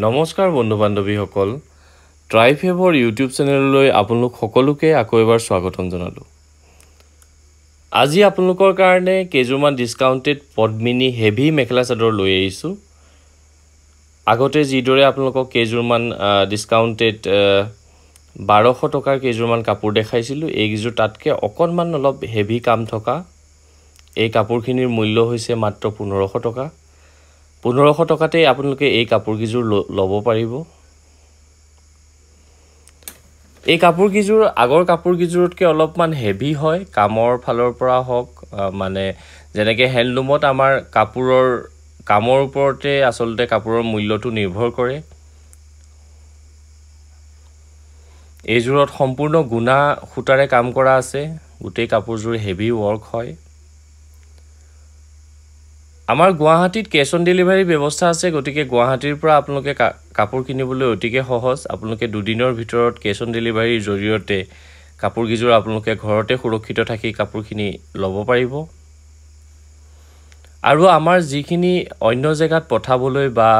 নমস্কাৰ বন্ধু বান্ধৱীসকল ট্ৰাইফেভৰ ইউটিউব চেনেললৈ আপোনালোক সকলোকে আকৌ এবাৰ স্বাগতম জনালোঁ আজি আপোনালোকৰ কাৰণে কেইযোৰমান ডিছকাউণ্টেড পদ্মিনী হেভি মেখেলা চাদৰ লৈ আহিছোঁ আগতে যিদৰে আপোনালোকক কেইযোৰমান ডিছকাউণ্টেড বাৰশ টকাৰ কেইযোৰমান কাপোৰ দেখাইছিলোঁ এইকেইযোৰ তাতকৈ অকণমান অলপ হেভি কাম থকা এই কাপোৰখিনিৰ মূল্য হৈছে মাত্ৰ পোন্ধৰশ টকা পোন্ধৰশ টকাতেই আপোনালোকে এই কাপোৰকেইযোৰ ল'ব পাৰিব এই কাপোৰকেইযোৰ আগৰ কাপোৰকেইযোৰতকৈ অলপমান হেভি হয় কামৰ ফালৰ পৰা হওক মানে যেনেকৈ হেণ্ডলুমত আমাৰ কাপোৰৰ কামৰ ওপৰতে আচলতে কাপোৰৰ মূল্যটো নিৰ্ভৰ কৰে এইযোৰত সম্পূৰ্ণ গুণা সূতাৰে কাম কৰা আছে গোটেই কাপোৰযোৰ হেভি ৱৰ্ক হয় আমাৰ গুৱাহাটীত কেছ অন ডেলিভাৰী ব্যৱস্থা আছে গতিকে গুৱাহাটীৰ পৰা আপোনালোকে কাপোৰ কিনিবলৈ অতিকে সহজ আপোনালোকে দুদিনৰ ভিতৰত কেছ অন ডেলিভাৰীৰ জৰিয়তে কাপোৰকেইযোৰ আপোনালোকে ঘৰতে সুৰক্ষিত থাকি কাপোৰখিনি ল'ব পাৰিব আৰু আমাৰ যিখিনি অন্য জেগাত পঠাবলৈ বা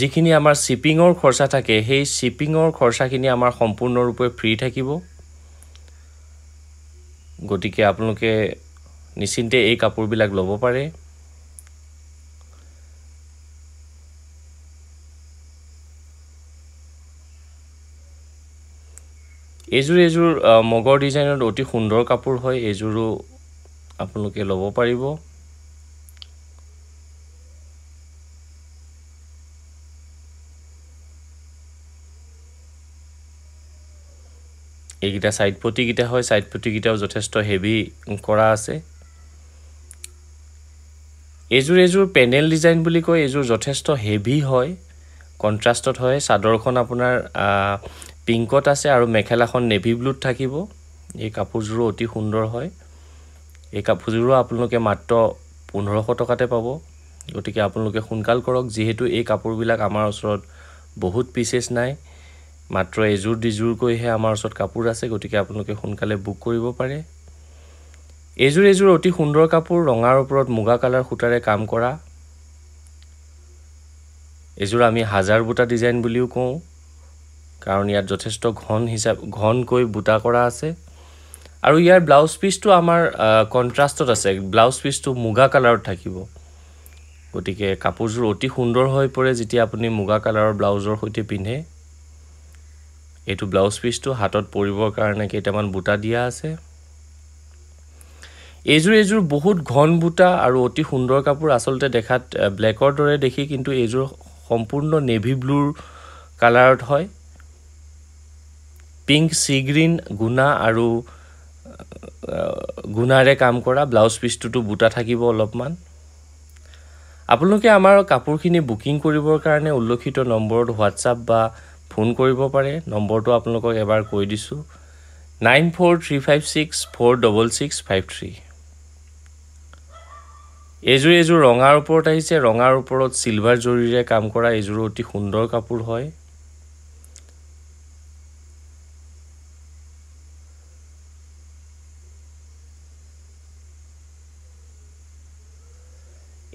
যিখিনি আমাৰ শ্বিপিঙৰ খৰচা থাকে সেই শ্বিপিঙৰ খৰচাখিনি আমাৰ সম্পূৰ্ণৰূপে ফ্ৰী থাকিব গতিকে আপোনালোকে নিশ্চিন্তে এই কাপোৰবিলাক ল'ব পাৰে এইযোৰ এইযোৰ মগৰ ডিজাইনত অতি সুন্দৰ কাপোৰ হয় এইযোৰো আপোনালোকে ল'ব পাৰিব এইকেইটা ছাইড প্ৰতিকেইটা হয় ছাইড প্ৰতিকেইটাও যথেষ্ট হেভি কৰা আছে এইযোৰ এযোৰ পেনেল ডিজাইন বুলি কয় এইযোৰ যথেষ্ট হেভি হয় কণ্ট্ৰাষ্টত হয় চাদৰখন আপোনাৰ পিংকত আছে আৰু মেখেলাখন নেভি ব্লুত থাকিব এই কাপোৰযোৰো অতি সুন্দৰ হয় এই কাপোৰযোৰো আপোনালোকে মাত্ৰ পোন্ধৰশ টকাতে পাব গতিকে আপোনালোকে সোনকাল কৰক যিহেতু এই কাপোৰবিলাক আমাৰ ওচৰত বহুত পিচেছ নাই মাত্ৰ এযোৰ দুযোৰকৈহে আমাৰ ওচৰত কাপোৰ আছে গতিকে আপোনালোকে সোনকালে বুক কৰিব পাৰে এইযোৰ এযোৰ অতি সুন্দৰ কাপোৰ ৰঙাৰ ওপৰত মুগা কালাৰ সূতাৰে কাম কৰা এযোৰ আমি হাজাৰ বুটা ডিজাইন বুলিও কওঁ কাৰণ ইয়াত যথেষ্ট ঘন হিচাপ ঘনকৈ বুটা কৰা আছে আৰু ইয়াৰ ব্লাউজ পিচটো আমাৰ কণ্ট্ৰাষ্টত আছে ব্লাউজ পিচটো মুগা কালাৰত থাকিব গতিকে কাপোৰযোৰ অতি সুন্দৰ হৈ পৰে যেতিয়া আপুনি মুগা কালাৰৰ ব্লাউজৰ সৈতে পিন্ধে এইটো ব্লাউজ পিচটো হাতত পৰিবৰ কাৰণে কেইটামান বুটা দিয়া আছে এইযোৰ এইযোৰ বহুত ঘন বুটা আৰু অতি সুন্দৰ কাপোৰ আচলতে দেখাত ব্লেকৰ দৰে দেখি কিন্তু এইযোৰ সম্পূৰ্ণ নেভি ব্লুৰ কালাৰত হয় পিংক চি গ্ৰীণ গুণা আৰু গুণাৰে কাম কৰা ব্লাউজ পিচটোতো বুটা থাকিব অলপমান আপোনালোকে আমাৰ কাপোৰখিনি বুকিং কৰিবৰ কাৰণে উল্লেখিত নম্বৰত হোৱাটছআপ বা ফোন কৰিব পাৰে নম্বৰটো আপোনালোকক এবাৰ কৈ দিছোঁ nine four three five six four double six five three এইযোৰ এইযোৰ ৰঙাৰ ওপৰত আহিছে ৰঙাৰ ওপৰত চিলভাৰ জৰীৰে কাম কৰা এইযোৰ অতি সুন্দৰ কাপোৰ হয়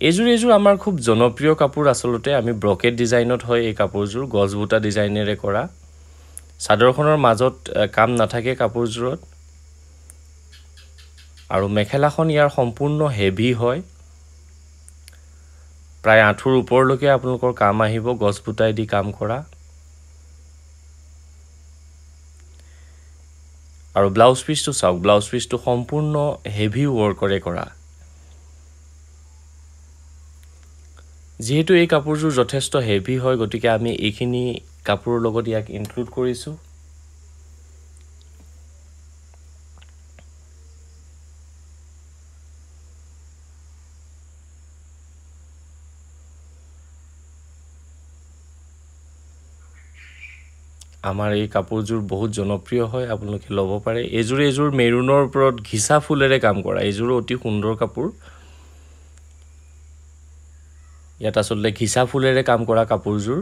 এইযোৰ এইযোৰ আমাৰ খুব জনপ্ৰিয় কাপোৰ আচলতে আমি ব্ৰকেট ডিজাইনত হয় এই কাপোৰযোৰ গছ বুটা ডিজাইনেৰে কৰা চাদৰখনৰ মাজত কাম নাথাকে কাপোৰযোৰত আৰু মেখেলাখন ইয়াৰ সম্পূৰ্ণ হেভি হয় প্ৰায় আঁঠুৰ ওপৰলৈকে আপোনালোকৰ কাম আহিব গছ বুটাই দি কাম কৰা আৰু ব্লাউজ পিচটো চাওক ব্লাউজ পিচটো সম্পূৰ্ণ হেভি ৱৰ্কৰে কৰা যিহেতু এই কাপোৰযোৰ যথেষ্ট হেভি হয় গতিকে আমি এইখিনি কাপোৰৰ লগত ইয়াক ইনক্লুড কৰিছোঁ আমাৰ এই কাপোৰযোৰ বহুত জনপ্ৰিয় হয় আপোনালোকে ল'ব পাৰে এইযোৰ এইযোৰ মেৰুণৰ ওপৰত ঘিচা ফুলেৰে কাম কৰা এইযোৰো অতি সুন্দৰ কাপোৰ ইয়াত আচলতে ঘিচা ফুলেৰে কাম কৰা কাপোৰযোৰ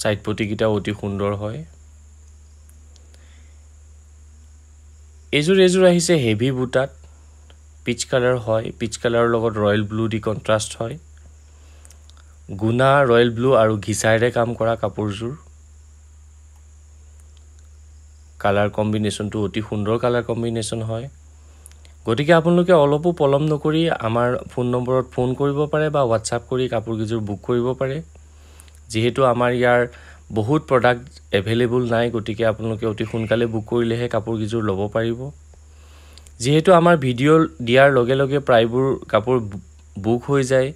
ছাইড পতিকেইটাও অতি সুন্দৰ হয় এইযোৰ এইযোৰ আহিছে হেভি বুটাত পিচ কালাৰ হয় পিচ কালাৰৰ লগত ৰয়েল ব্লু দি কণ্ট্ৰাষ্ট হয় গুণা ৰয়েল ব্লু আৰু ঘিচাইৰে কাম কৰা কাপোৰযোৰ কালাৰ কম্বিনেশ্যনটো অতি সুন্দৰ কালাৰ কম্বিনেশ্যন হয় গতিকে আপোনালোকে অলপো পলম নকৰি আমাৰ ফোন নম্বৰত ফোন কৰিব পাৰে বা হোৱাটছআপ কৰি কাপোৰকেইযোৰ বুক কৰিব পাৰে যিহেতু আমাৰ ইয়াৰ বহুত প্ৰডাক্ট এভেইলেবল নাই গতিকে আপোনালোকে অতি সোনকালে বুক কৰিলেহে কাপোৰকেইযোৰ ল'ব পাৰিব যিহেতু আমাৰ ভিডিঅ' দিয়াৰ লগে লগে প্ৰায়বোৰ কাপোৰ বুক হৈ যায়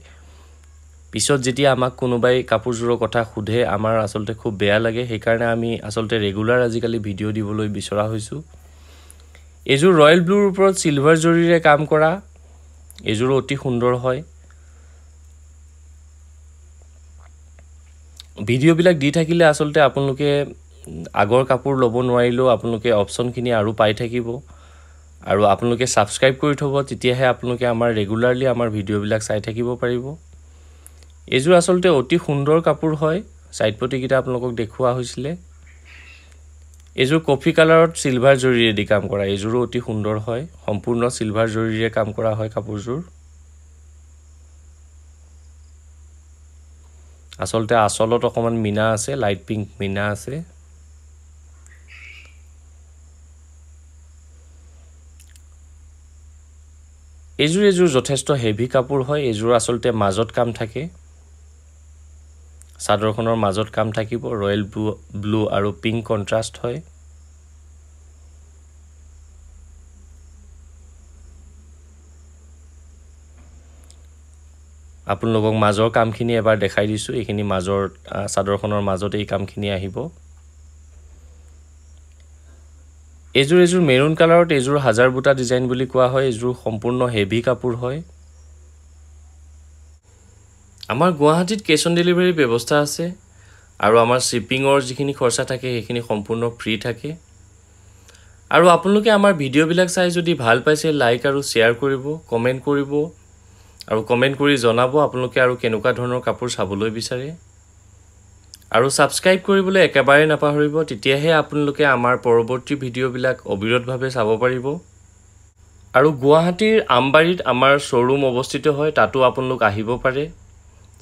পিছত যেতিয়া আমাক কোনোবাই কাপোৰযোৰৰ কথা সোধে আমাৰ আচলতে খুব বেয়া লাগে সেইকাৰণে আমি আচলতে ৰেগুলাৰ আজিকালি ভিডিঅ' দিবলৈ বিচৰা হৈছোঁ এইযোৰ ৰয়েল ব্লুৰ ওপৰত চিলভাৰ জৰীৰে কাম কৰা এইযোৰো অতি সুন্দৰ হয় ভিডিঅ'বিলাক দি থাকিলে আচলতে আপোনালোকে আগৰ কাপোৰ ল'ব নোৱাৰিলেও আপোনালোকে অপশ্যনখিনি আৰু পাই থাকিব আৰু আপোনালোকে ছাবস্ক্ৰাইব কৰি থ'ব তেতিয়াহে আপোনালোকে আমাৰ ৰেগুলাৰলি আমাৰ ভিডিঅ'বিলাক চাই থাকিব পাৰিব এইযোৰ আচলতে অতি সুন্দৰ কাপোৰ হয় ছাইড প্ৰতিকেইটা আপোনালোকক দেখুওৱা হৈছিলে এইযোৰ কফি কালাৰত চিলভাৰ জৰীৰেদি কাম কৰা এইযোৰো অতি সুন্দৰ হয় সম্পূৰ্ণ চিলভাৰ জৰীৰে কাম কৰা হয় কাপোৰযোৰ আচলতে আচলত অকণমান মিনা আছে লাইট পিংক মিনা আছে এইযোৰ এযোৰ যথেষ্ট হেভি কাপোৰ হয় এইযোৰ আচলতে মাজত কাম থাকে চাদৰখনৰ মাজত কাম থাকিব ৰয়েল ব্লু ব্লু আৰু পিংক কণ্ট্ৰাষ্ট হয় আপোনালোকক মাজৰ কামখিনি এবাৰ দেখাই দিছোঁ এইখিনি মাজৰ চাদৰখনৰ মাজতে এই কামখিনি আহিব এইযোৰ এইযোৰ মেৰুণ কালাৰত এইযোৰ হাজাৰ বুটা ডিজাইন বুলি কোৱা হয় এইযোৰ সম্পূৰ্ণ হেভি কাপোৰ হয় আমাৰ গুৱাহাটীত কেছ অন ডেলিভাৰীৰ ব্যৱস্থা আছে আৰু আমাৰ শ্বিপিঙৰ যিখিনি খৰচা থাকে সেইখিনি সম্পূৰ্ণ ফ্ৰী থাকে আৰু আপোনালোকে আমাৰ ভিডিঅ'বিলাক চাই যদি ভাল পাইছে লাইক আৰু শ্বেয়াৰ কৰিব কমেণ্ট কৰিব আৰু কমেণ্ট কৰি জনাব আপোনালোকে আৰু কেনেকুৱা ধৰণৰ কাপোৰ চাবলৈ বিচাৰে আৰু ছাবস্ক্ৰাইব কৰিবলৈ একেবাৰে নাপাহৰিব তেতিয়াহে আপোনালোকে আমাৰ পৰৱৰ্তী ভিডিঅ'বিলাক অবিৰতভাৱে চাব পাৰিব আৰু গুৱাহাটীৰ আমবাৰীত আমাৰ শ্ব'ৰুম অৱস্থিত হয় তাতো আপোনালোক আহিব পাৰে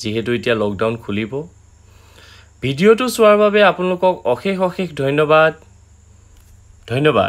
যিহেতু এতিয়া লকডাউন খুলিব ভিডিঅ'টো চোৱাৰ বাবে আপোনালোকক অশেষ অশেষ ধন্যবাদ ধন্যবাদ